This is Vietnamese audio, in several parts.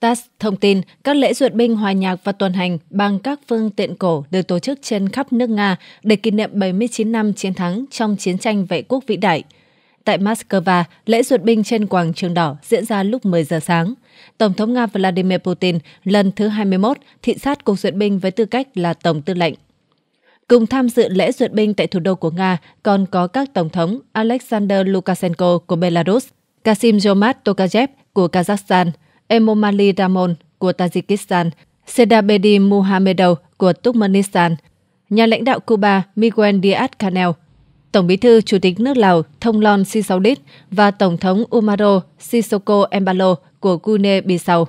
TASS thông tin các lễ duyệt binh hòa nhạc và tuần hành bằng các phương tiện cổ được tổ chức trên khắp nước Nga để kỷ niệm 79 năm chiến thắng trong chiến tranh vệ quốc vĩ đại. Tại Moscow, lễ duyệt binh trên quảng trường đỏ diễn ra lúc 10 giờ sáng. Tổng thống Nga Vladimir Putin lần thứ 21 thị sát cuộc duyệt binh với tư cách là tổng tư lệnh. Cùng tham dự lễ duyệt binh tại thủ đô của Nga còn có các tổng thống Alexander Lukashenko của Belarus, Kasim Jomart Tokayev của Kazakhstan – Emomali Ramon của Tajikistan, Sedabedi Muhamedov của Turkmenistan, nhà lãnh đạo Cuba Miguel Diaz-Canel, Tổng bí thư Chủ tịch nước Lào Thông Lon Sisaulit và Tổng thống Umaro Sissoko Embalo của Guinea-Bissau.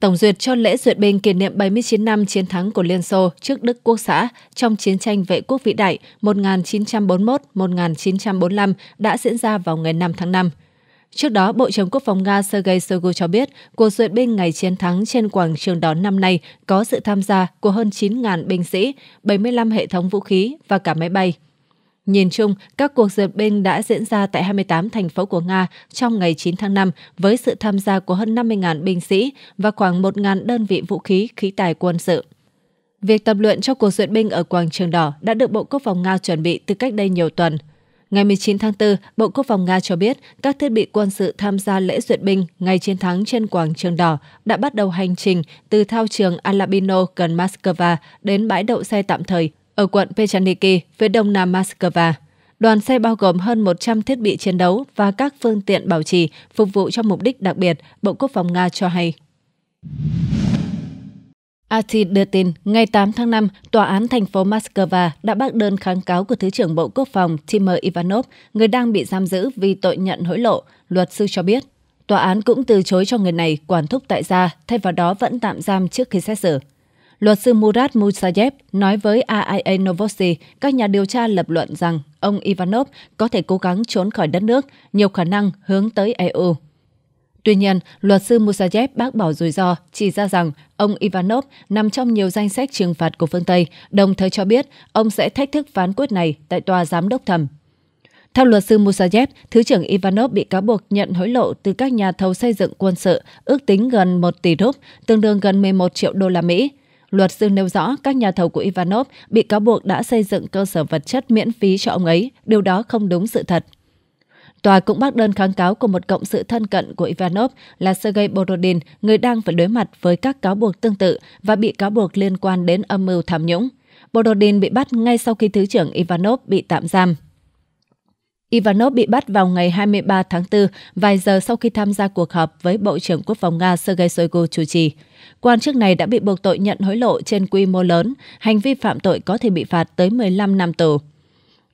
Tổng duyệt cho lễ duyệt binh kỷ niệm 79 năm chiến thắng của Liên Xô trước Đức Quốc xã trong chiến tranh vệ quốc vĩ đại 1941-1945 đã diễn ra vào ngày 5 tháng 5. Trước đó, Bộ trưởng Quốc phòng Nga Sergei Shoigu cho biết, cuộc duyệt binh ngày chiến thắng trên quảng trường đón năm nay có sự tham gia của hơn 9.000 binh sĩ, 75 hệ thống vũ khí và cả máy bay. Nhìn chung, các cuộc duyệt binh đã diễn ra tại 28 thành phố của Nga trong ngày 9 tháng 5 với sự tham gia của hơn 50.000 binh sĩ và khoảng 1.000 đơn vị vũ khí khí tài quân sự. Việc tập luyện cho cuộc duyệt binh ở Quảng Trường Đỏ đã được Bộ Quốc phòng Nga chuẩn bị từ cách đây nhiều tuần – Ngày 19 tháng 4, Bộ Quốc phòng Nga cho biết các thiết bị quân sự tham gia lễ duyệt binh ngày chiến thắng trên quảng trường đỏ đã bắt đầu hành trình từ thao trường Alabino gần Moscow đến bãi đậu xe tạm thời ở quận Pechaniki, phía đông nam Moscow. Đoàn xe bao gồm hơn 100 thiết bị chiến đấu và các phương tiện bảo trì phục vụ cho mục đích đặc biệt, Bộ Quốc phòng Nga cho hay. ASI đưa tin, ngày 8 tháng 5, Tòa án thành phố Moscow đã bác đơn kháng cáo của Thứ trưởng Bộ Quốc phòng Timur Ivanov, người đang bị giam giữ vì tội nhận hối lộ, luật sư cho biết. Tòa án cũng từ chối cho người này quản thúc tại gia, thay vào đó vẫn tạm giam trước khi xét xử. Luật sư Murat Musayev nói với AIA Novosti, các nhà điều tra lập luận rằng ông Ivanov có thể cố gắng trốn khỏi đất nước, nhiều khả năng hướng tới EU. Tuy nhiên, luật sư Musajev bác bỏ rủi ro, chỉ ra rằng ông Ivanov nằm trong nhiều danh sách trừng phạt của phương Tây, đồng thời cho biết ông sẽ thách thức phán quyết này tại tòa giám đốc thẩm. Theo luật sư Musajev, Thứ trưởng Ivanov bị cáo buộc nhận hối lộ từ các nhà thầu xây dựng quân sự ước tính gần 1 tỷ rúp, tương đương gần 11 triệu đô la Mỹ. Luật sư nêu rõ các nhà thầu của Ivanov bị cáo buộc đã xây dựng cơ sở vật chất miễn phí cho ông ấy, điều đó không đúng sự thật. Tòa cũng bác đơn kháng cáo của một cộng sự thân cận của Ivanov là Sergei Borodin, người đang phải đối mặt với các cáo buộc tương tự và bị cáo buộc liên quan đến âm mưu tham nhũng. Borodin bị bắt ngay sau khi Thứ trưởng Ivanov bị tạm giam. Ivanov bị bắt vào ngày 23 tháng 4, vài giờ sau khi tham gia cuộc họp với Bộ trưởng Quốc phòng Nga Sergei Shoigu chủ trì. Quan chức này đã bị buộc tội nhận hối lộ trên quy mô lớn, hành vi phạm tội có thể bị phạt tới 15 năm tù.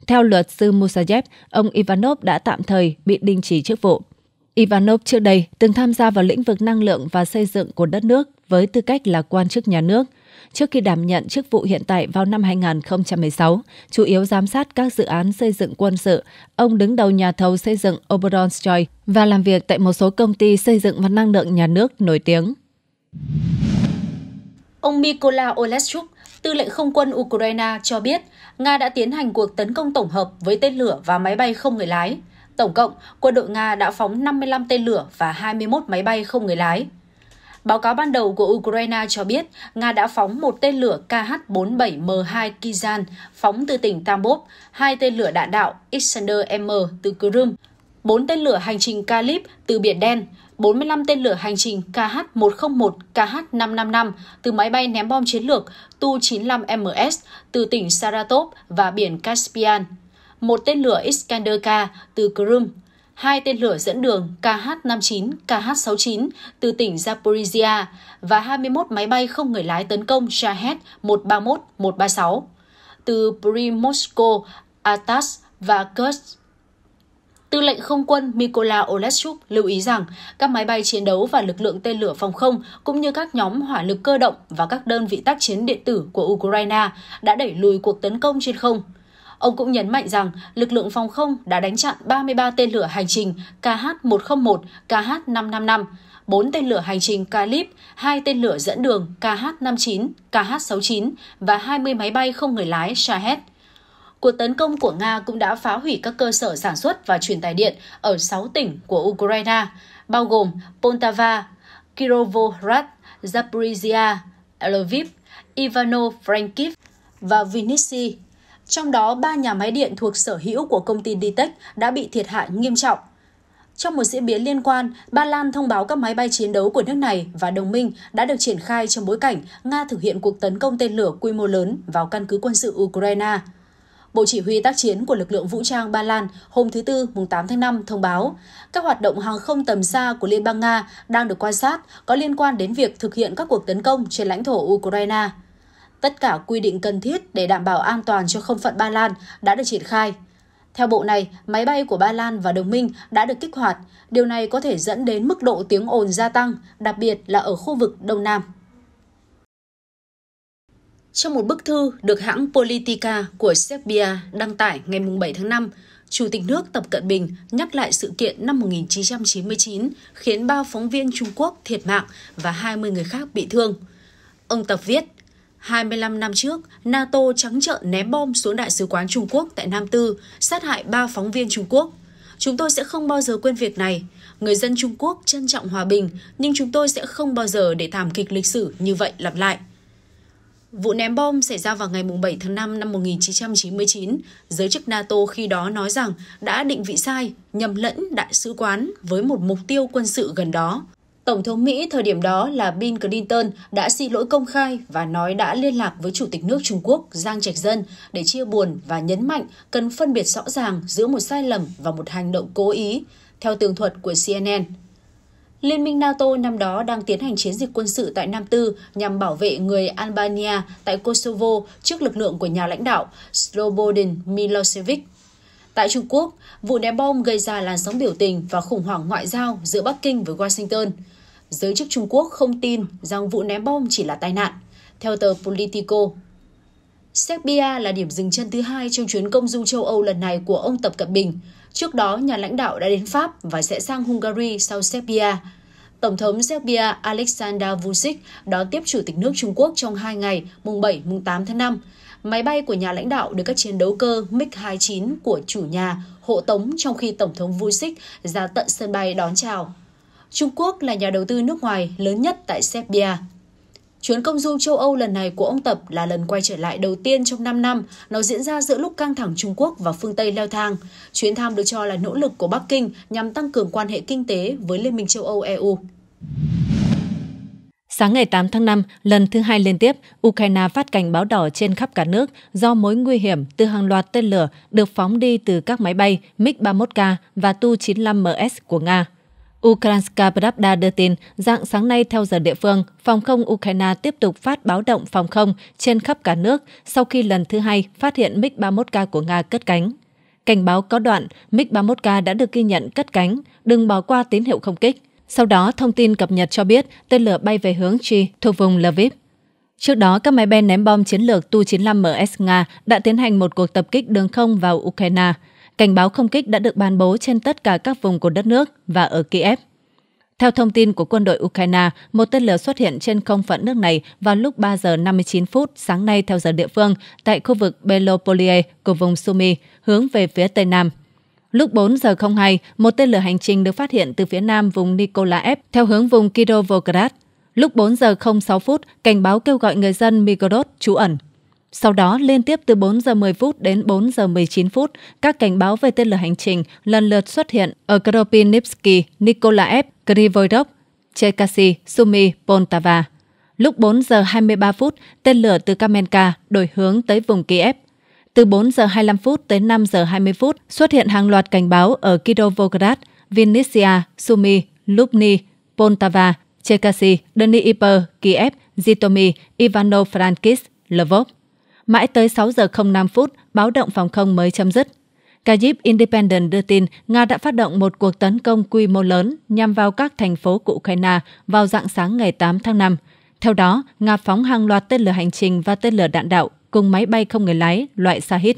Theo luật sư Musajev, ông Ivanov đã tạm thời bị đình chỉ chức vụ. Ivanov trước đây từng tham gia vào lĩnh vực năng lượng và xây dựng của đất nước với tư cách là quan chức nhà nước. Trước khi đảm nhận chức vụ hiện tại vào năm 2016, chủ yếu giám sát các dự án xây dựng quân sự, ông đứng đầu nhà thầu xây dựng Oberonstroy và làm việc tại một số công ty xây dựng và năng lượng nhà nước nổi tiếng. Ông Mykola Oleschuk, Tư lệnh không quân Ukraine cho biết Nga đã tiến hành cuộc tấn công tổng hợp với tên lửa và máy bay không người lái. Tổng cộng, quân đội Nga đã phóng 55 tên lửa và 21 máy bay không người lái. Báo cáo ban đầu của Ukraine cho biết Nga đã phóng một tên lửa KH-47M2 Kizan phóng từ tỉnh Tambov, hai tên lửa đạn đạo Iskander M từ Crimea, bốn tên lửa hành trình Kalib từ Biển Đen 45 tên lửa hành trình KH-101, KH-555 từ máy bay ném bom chiến lược Tu-95MS từ tỉnh Saratov và biển Caspian, một tên lửa Iskander-K từ Crimea, hai tên lửa dẫn đường KH-59, KH-69 từ tỉnh Zaporizhia và 21 máy bay không người lái tấn công Shahed 131-136 từ Primorsko, Atas và Kursk lệnh không quân Mykola Oleschuk lưu ý rằng các máy bay chiến đấu và lực lượng tên lửa phòng không cũng như các nhóm hỏa lực cơ động và các đơn vị tác chiến điện tử của Ukraine đã đẩy lùi cuộc tấn công trên không. Ông cũng nhấn mạnh rằng lực lượng phòng không đã đánh chặn 33 tên lửa hành trình KH-101, KH-555, 4 tên lửa hành trình Kalib, 2 tên lửa dẫn đường KH-59, KH-69 và 20 máy bay không người lái Shahed cuộc tấn công của Nga cũng đã phá hủy các cơ sở sản xuất và truyền tải điện ở 6 tỉnh của Ukraine, bao gồm Poltava, Kirovohrad, Zaporizhia, Lviv, Ivano-Frankivsk và Vinnytsia. Trong đó, ba nhà máy điện thuộc sở hữu của công ty Ditech đã bị thiệt hại nghiêm trọng. Trong một diễn biến liên quan, Ba Lan thông báo các máy bay chiến đấu của nước này và đồng minh đã được triển khai trong bối cảnh Nga thực hiện cuộc tấn công tên lửa quy mô lớn vào căn cứ quân sự Ukraine. Bộ Chỉ huy tác chiến của lực lượng vũ trang Ba Lan hôm thứ Tư mùng 8 tháng 5 thông báo, các hoạt động hàng không tầm xa của Liên bang Nga đang được quan sát có liên quan đến việc thực hiện các cuộc tấn công trên lãnh thổ Ukraine. Tất cả quy định cần thiết để đảm bảo an toàn cho không phận Ba Lan đã được triển khai. Theo bộ này, máy bay của Ba Lan và đồng minh đã được kích hoạt. Điều này có thể dẫn đến mức độ tiếng ồn gia tăng, đặc biệt là ở khu vực Đông Nam. Trong một bức thư được hãng Politica của Serbia đăng tải ngày 7 tháng 5, Chủ tịch nước Tập Cận Bình nhắc lại sự kiện năm 1999 khiến ba phóng viên Trung Quốc thiệt mạng và 20 người khác bị thương. Ông Tập viết, 25 năm trước, NATO trắng trợn ném bom xuống Đại sứ quán Trung Quốc tại Nam Tư, sát hại ba phóng viên Trung Quốc. Chúng tôi sẽ không bao giờ quên việc này. Người dân Trung Quốc trân trọng hòa bình, nhưng chúng tôi sẽ không bao giờ để thảm kịch lịch sử như vậy lặp lại. Vụ ném bom xảy ra vào ngày 7 tháng 5 năm 1999, giới chức NATO khi đó nói rằng đã định vị sai, nhầm lẫn đại sứ quán với một mục tiêu quân sự gần đó. Tổng thống Mỹ thời điểm đó là Bill Clinton đã xin lỗi công khai và nói đã liên lạc với Chủ tịch nước Trung Quốc Giang Trạch Dân để chia buồn và nhấn mạnh cần phân biệt rõ ràng giữa một sai lầm và một hành động cố ý, theo tường thuật của CNN. Liên minh NATO năm đó đang tiến hành chiến dịch quân sự tại Nam Tư nhằm bảo vệ người Albania tại Kosovo trước lực lượng của nhà lãnh đạo Slobodan Milosevic. Tại Trung Quốc, vụ ném bom gây ra làn sóng biểu tình và khủng hoảng ngoại giao giữa Bắc Kinh với Washington. Giới chức Trung Quốc không tin rằng vụ ném bom chỉ là tai nạn, theo tờ Politico. Serbia là điểm dừng chân thứ hai trong chuyến công du châu Âu lần này của ông Tập Cận Bình, Trước đó, nhà lãnh đạo đã đến Pháp và sẽ sang Hungary sau Serbia. Tổng thống Serbia Aleksandar Vučić đón tiếp Chủ tịch nước Trung Quốc trong 2 ngày, mùng 7, mùng 8 tháng 5. Máy bay của nhà lãnh đạo được các chiến đấu cơ MiG-29 của chủ nhà hộ tống trong khi Tổng thống Vučić ra tận sân bay đón chào. Trung Quốc là nhà đầu tư nước ngoài lớn nhất tại Serbia. Chuyến công du châu Âu lần này của ông Tập là lần quay trở lại đầu tiên trong 5 năm, nó diễn ra giữa lúc căng thẳng Trung Quốc và phương Tây leo thang. Chuyến thăm được cho là nỗ lực của Bắc Kinh nhằm tăng cường quan hệ kinh tế với Liên minh châu Âu EU. Sáng ngày 8 tháng 5, lần thứ hai liên tiếp, Ukraine phát cảnh báo đỏ trên khắp cả nước do mối nguy hiểm từ hàng loạt tên lửa được phóng đi từ các máy bay MiG-31K và Tu-95MS của Nga. Ukrainska Pravda đưa tin, dạng sáng nay theo giờ địa phương, phòng không Ukraine tiếp tục phát báo động phòng không trên khắp cả nước sau khi lần thứ hai phát hiện MiG-31K của Nga cất cánh. Cảnh báo có đoạn MiG-31K đã được ghi nhận cất cánh, đừng bỏ qua tín hiệu không kích. Sau đó, thông tin cập nhật cho biết tên lửa bay về hướng Chi thuộc vùng Lviv. Trước đó, các máy bay ném bom chiến lược Tu-95MS Nga đã tiến hành một cuộc tập kích đường không vào Ukraine cảnh báo không kích đã được ban bố trên tất cả các vùng của đất nước và ở Kiev. Theo thông tin của quân đội Ukraine, một tên lửa xuất hiện trên không phận nước này vào lúc 3 giờ 59 phút sáng nay theo giờ địa phương tại khu vực Belopolie của vùng Sumy, hướng về phía Tây Nam. Lúc 4 giờ 02, một tên lửa hành trình được phát hiện từ phía nam vùng Nikolaev theo hướng vùng Kirovograd. Lúc 4 giờ 06 phút, cảnh báo kêu gọi người dân Migorod trú ẩn. Sau đó, liên tiếp từ 4 giờ 10 phút đến 4 giờ 19 phút, các cảnh báo về tên lửa hành trình lần lượt xuất hiện ở Kropinivsky, Nikolaev, Krivoyrov, Chekasi, Sumi, Poltava. Lúc 4 giờ 23 phút, tên lửa từ Kamenka đổi hướng tới vùng Kiev. Từ 4 giờ 25 phút tới 5 giờ 20 phút, xuất hiện hàng loạt cảnh báo ở Kirovograd, Vinnytsia, Sumy, Lubny, Poltava, Chekasi, Dnipro, Kiev, Zhytomyr, Ivano-Frankivsk, Lvov. Mãi tới 6 giờ 05 phút, báo động phòng không mới chấm dứt. Kyiv Independent đưa tin Nga đã phát động một cuộc tấn công quy mô lớn nhằm vào các thành phố của Ukraine vào dạng sáng ngày 8 tháng 5. Theo đó, Nga phóng hàng loạt tên lửa hành trình và tên lửa đạn đạo cùng máy bay không người lái loại Shahid.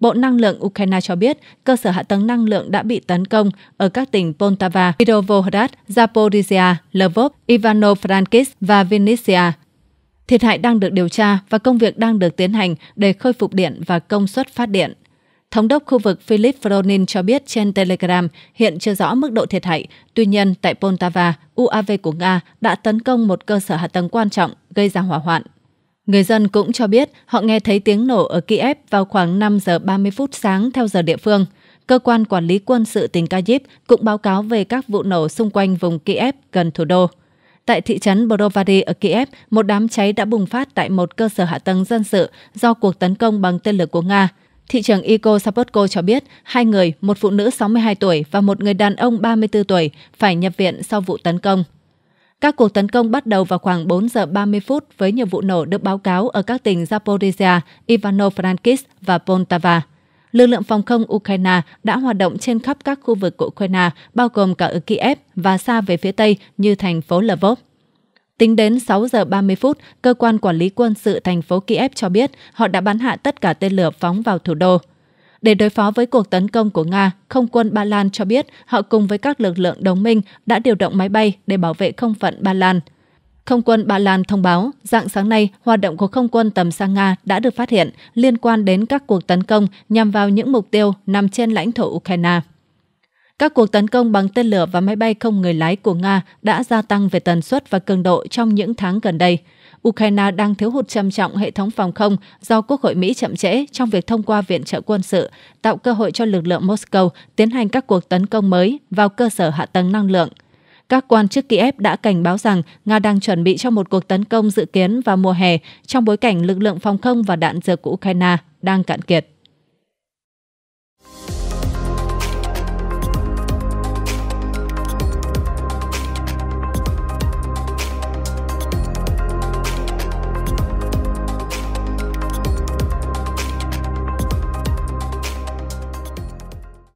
Bộ Năng lượng Ukraine cho biết cơ sở hạ tầng năng lượng đã bị tấn công ở các tỉnh Poltava, Kirovohrad, Zaporizhia, Lvov, Ivano-Frankivsk và Vinnytsia Thiệt hại đang được điều tra và công việc đang được tiến hành để khôi phục điện và công suất phát điện. Thống đốc khu vực Philip Fronin cho biết trên Telegram hiện chưa rõ mức độ thiệt hại. Tuy nhiên, tại Poltava, UAV của Nga đã tấn công một cơ sở hạ tầng quan trọng, gây ra hỏa hoạn. Người dân cũng cho biết họ nghe thấy tiếng nổ ở Kiev vào khoảng 5 giờ 30 phút sáng theo giờ địa phương. Cơ quan quản lý quân sự tỉnh Kyiv cũng báo cáo về các vụ nổ xung quanh vùng Kiev gần thủ đô. Tại thị trấn Brovary ở Kiev, một đám cháy đã bùng phát tại một cơ sở hạ tầng dân sự do cuộc tấn công bằng tên lửa của Nga. Thị trưởng Iko Sapotko cho biết, hai người, một phụ nữ 62 tuổi và một người đàn ông 34 tuổi, phải nhập viện sau vụ tấn công. Các cuộc tấn công bắt đầu vào khoảng 4 giờ 30 phút với nhiều vụ nổ được báo cáo ở các tỉnh Zaporizhia, Ivano-Frankivsk và Poltava lực lượng phòng không Ukraine đã hoạt động trên khắp các khu vực của Ukraine, bao gồm cả ở Kiev và xa về phía Tây như thành phố Lvov. Tính đến 6 giờ 30 phút, cơ quan quản lý quân sự thành phố Kiev cho biết họ đã bắn hạ tất cả tên lửa phóng vào thủ đô. Để đối phó với cuộc tấn công của Nga, không quân Ba Lan cho biết họ cùng với các lực lượng đồng minh đã điều động máy bay để bảo vệ không phận Ba Lan – không quân Ba Lan thông báo, dạng sáng nay, hoạt động của không quân tầm xa Nga đã được phát hiện liên quan đến các cuộc tấn công nhằm vào những mục tiêu nằm trên lãnh thổ Ukraine. Các cuộc tấn công bằng tên lửa và máy bay không người lái của Nga đã gia tăng về tần suất và cường độ trong những tháng gần đây. Ukraine đang thiếu hụt trầm trọng hệ thống phòng không do Quốc hội Mỹ chậm trễ trong việc thông qua viện trợ quân sự, tạo cơ hội cho lực lượng Moscow tiến hành các cuộc tấn công mới vào cơ sở hạ tầng năng lượng – các quan chức Kiev đã cảnh báo rằng Nga đang chuẩn bị cho một cuộc tấn công dự kiến vào mùa hè trong bối cảnh lực lượng phòng không và đạn dược của Ukraine đang cạn kiệt.